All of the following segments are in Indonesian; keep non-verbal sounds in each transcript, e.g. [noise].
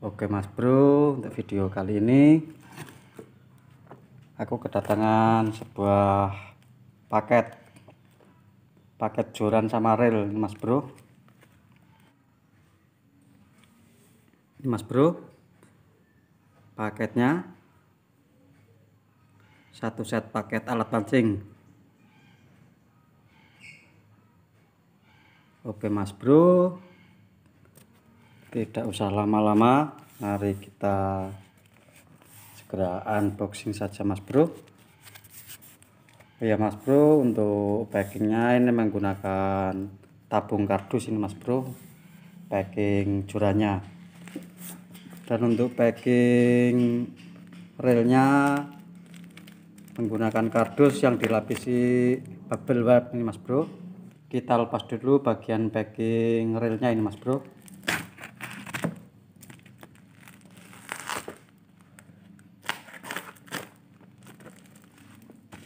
Oke Mas Bro, untuk video kali ini aku kedatangan sebuah paket paket joran sama rel Mas Bro. Ini Mas Bro, paketnya satu set paket alat pancing. Oke Mas Bro, tidak usah lama-lama mari kita segera unboxing saja mas bro ya mas bro untuk packingnya ini menggunakan tabung kardus ini mas bro packing curahnya. dan untuk packing relnya menggunakan kardus yang dilapisi bubble wrap ini mas bro kita lepas dulu bagian packing relnya ini mas bro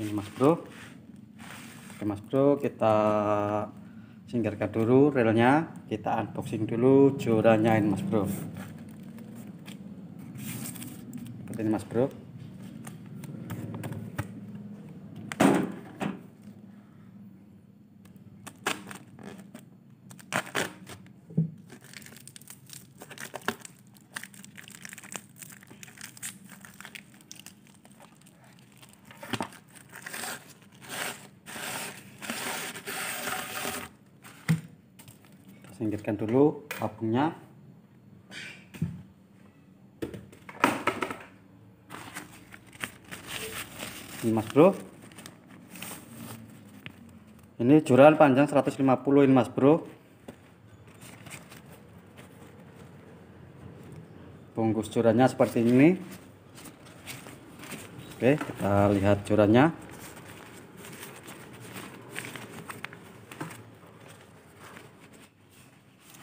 ini mas bro oke mas bro kita singkirkan dulu relnya kita unboxing dulu ini mas bro seperti ini mas bro matikan dulu apungnya ini mas bro ini jurang panjang 150 ini mas bro bungkus curannya seperti ini oke kita lihat curannya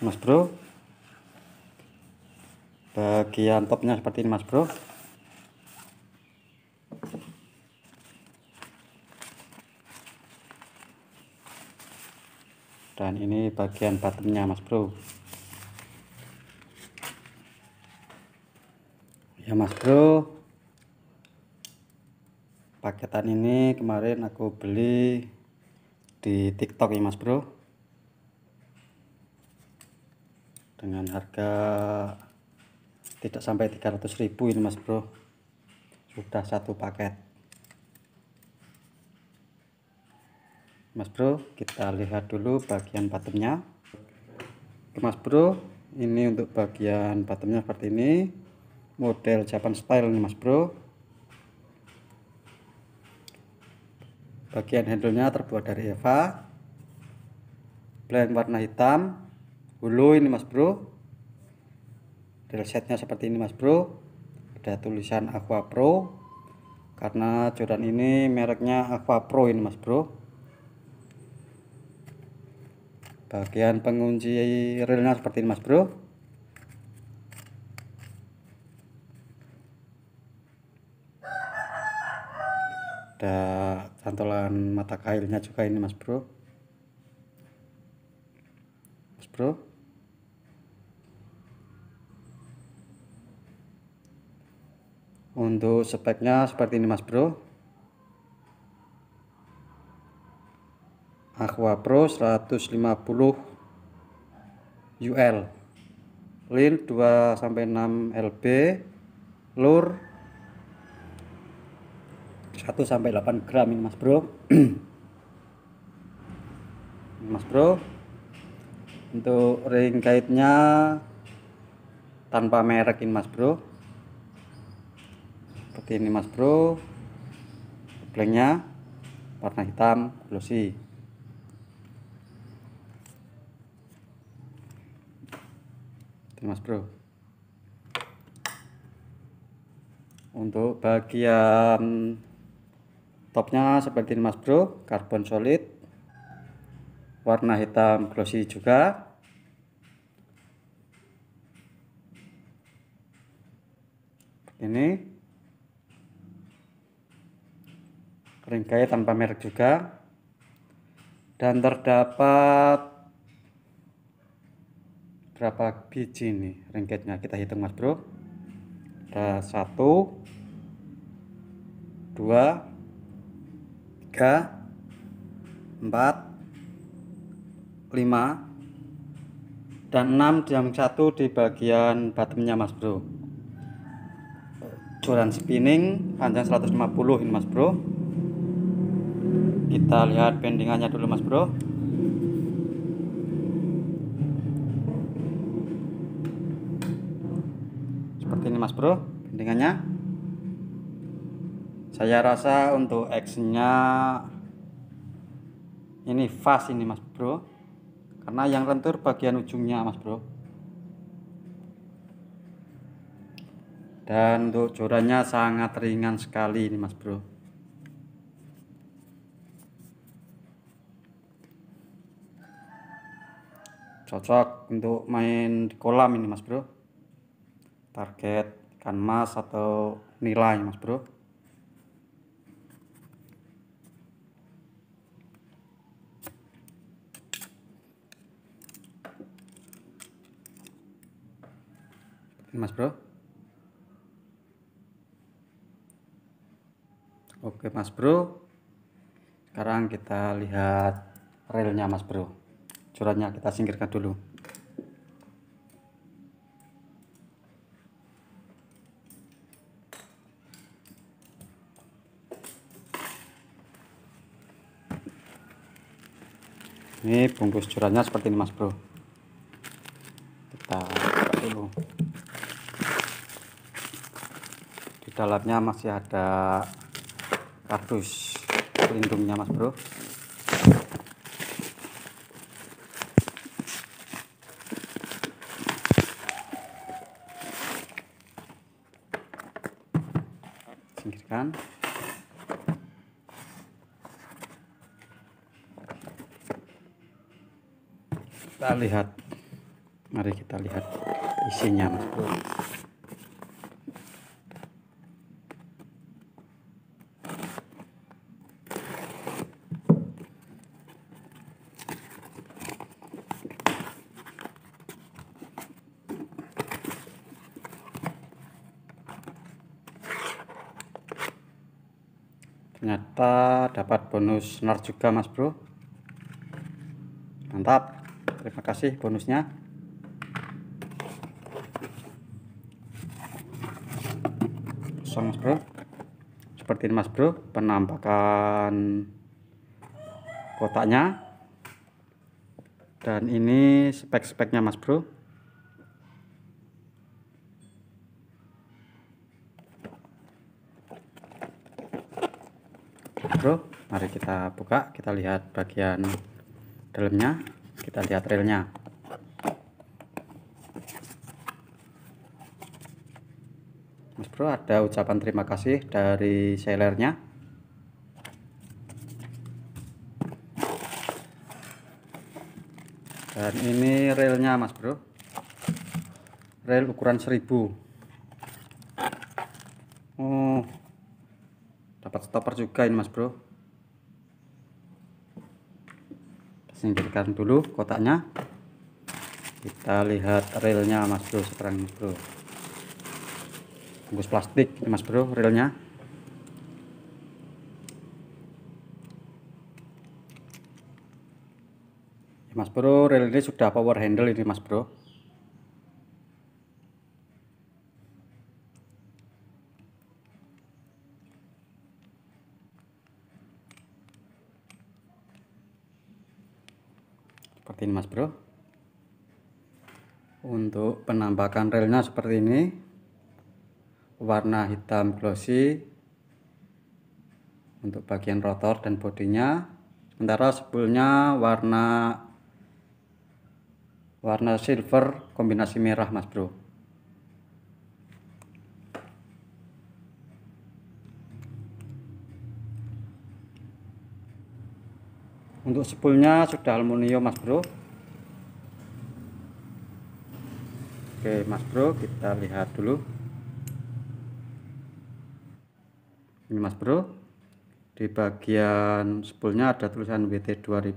mas bro bagian topnya seperti ini mas bro dan ini bagian bottomnya mas bro ya mas bro paketan ini kemarin aku beli di tiktok ya mas bro dengan harga tidak sampai 300.000 ini mas bro sudah satu paket mas bro kita lihat dulu bagian bottomnya mas bro ini untuk bagian bottomnya seperti ini model Japan style nih mas bro bagian handle nya terbuat dari Eva blend warna hitam hulu ini mas bro real seperti ini mas bro ada tulisan aqua pro karena joran ini mereknya aqua pro ini mas bro bagian pengunci relnya seperti ini mas bro ada cantolan mata kailnya juga ini mas bro mas bro untuk speknya seperti ini mas bro Aqua Pro 150 UL lil 2 6 LB lur 1 8 gram ini Mas Bro. [clears throat] mas Bro. Untuk ring kaitnya tanpa merek ini Mas Bro seperti ini mas bro blanknya warna hitam glossy ini mas bro untuk bagian topnya seperti ini mas bro karbon solid warna hitam glossy juga ini Ringkai tanpa merek juga. Dan terdapat berapa biji nih ringketnya kita hitung mas bro ada satu dua tiga empat lima dan enam jam satu di bagian bottomnya mas bro joran spinning panjang 150 ini mas bro kita lihat pendingannya dulu mas bro seperti ini mas bro pendingannya saya rasa untuk X nya ini fast ini mas bro karena yang lentur bagian ujungnya mas bro dan untuk jorannya sangat ringan sekali ini mas bro cocok untuk main di kolam ini mas bro target ikan mas atau nilai mas bro ini mas bro oke mas bro sekarang kita lihat relnya mas bro suratnya kita singkirkan dulu ini bungkus curannya seperti ini mas bro kita buka dulu di dalamnya masih ada kardus pelindungnya mas bro tekan kita lihat mari kita lihat isinya mas bro ternyata dapat bonus nar juga mas bro mantap terima kasih bonusnya so mas bro seperti ini mas bro penampakan kotaknya dan ini spek-speknya mas bro bro mari kita buka kita lihat bagian dalamnya kita lihat relnya mas bro ada ucapan terima kasih dari sellernya dan ini relnya mas bro rel ukuran 1000 stopper juga ini mas bro singkirkan dulu kotaknya kita lihat reelnya mas bro sekarang mas bro bungkus plastik ini mas bro relnya mas bro reel ini sudah power handle ini mas bro seperti ini mas bro untuk penampakan relnya seperti ini warna hitam glossy untuk bagian rotor dan bodinya sementara sebelumnya warna warna silver kombinasi merah mas bro untuk spoolnya sudah aluminium mas bro oke mas bro kita lihat dulu ini mas bro di bagian spoolnya ada tulisan WT 2000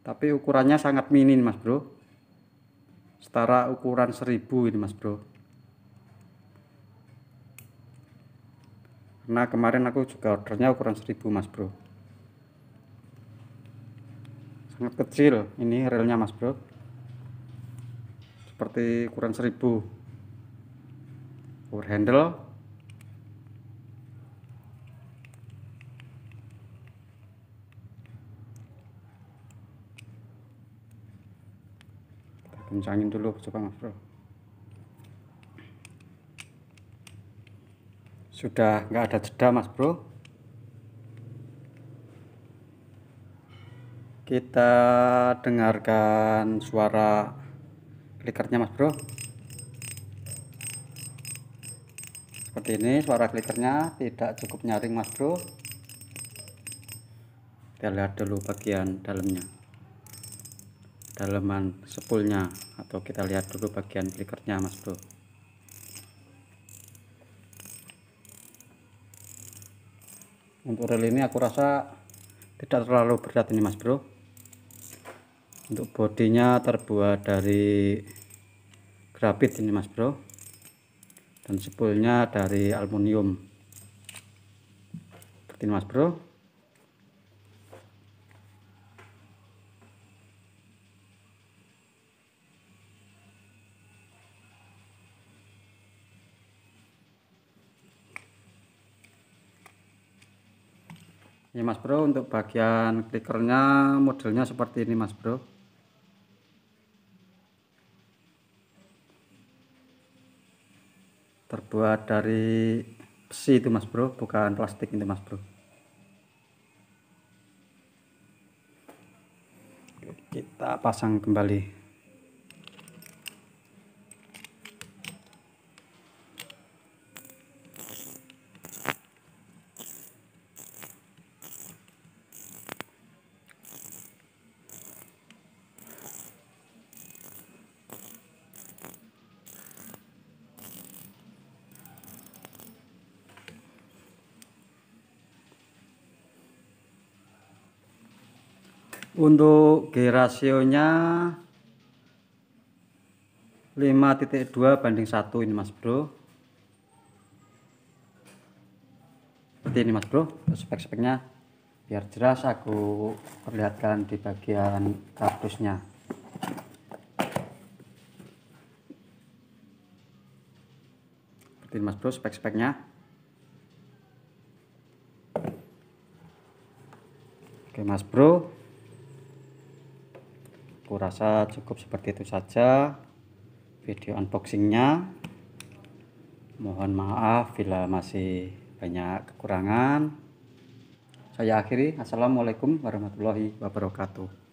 tapi ukurannya sangat minim mas bro setara ukuran 1000 ini mas bro Nah kemarin aku juga ordernya ukuran 1000 mas bro sangat kecil ini relnya mas bro seperti ukuran seribu power handle kita kencangin dulu coba mas bro sudah nggak ada jeda mas bro kita dengarkan suara klikernya mas bro seperti ini suara klikernya tidak cukup nyaring mas bro kita lihat dulu bagian dalamnya dalaman sepulnya atau kita lihat dulu bagian klikernya mas bro untuk rel ini aku rasa tidak terlalu berat ini mas bro untuk bodinya terbuat dari grafit ini mas bro dan sepulnya dari aluminium seperti ini mas bro ini mas bro untuk bagian clickernya modelnya seperti ini mas bro terbuat dari besi itu mas bro bukan plastik itu mas bro kita pasang kembali Untuk G rasionya 5.2 banding 1 ini mas bro. Seperti ini mas bro, spek-speknya biar jelas aku perlihatkan di bagian kardusnya. Seperti ini mas bro spek-speknya. Oke mas bro, rasa cukup seperti itu saja video unboxingnya mohon maaf bila masih banyak kekurangan saya akhiri assalamualaikum warahmatullahi wabarakatuh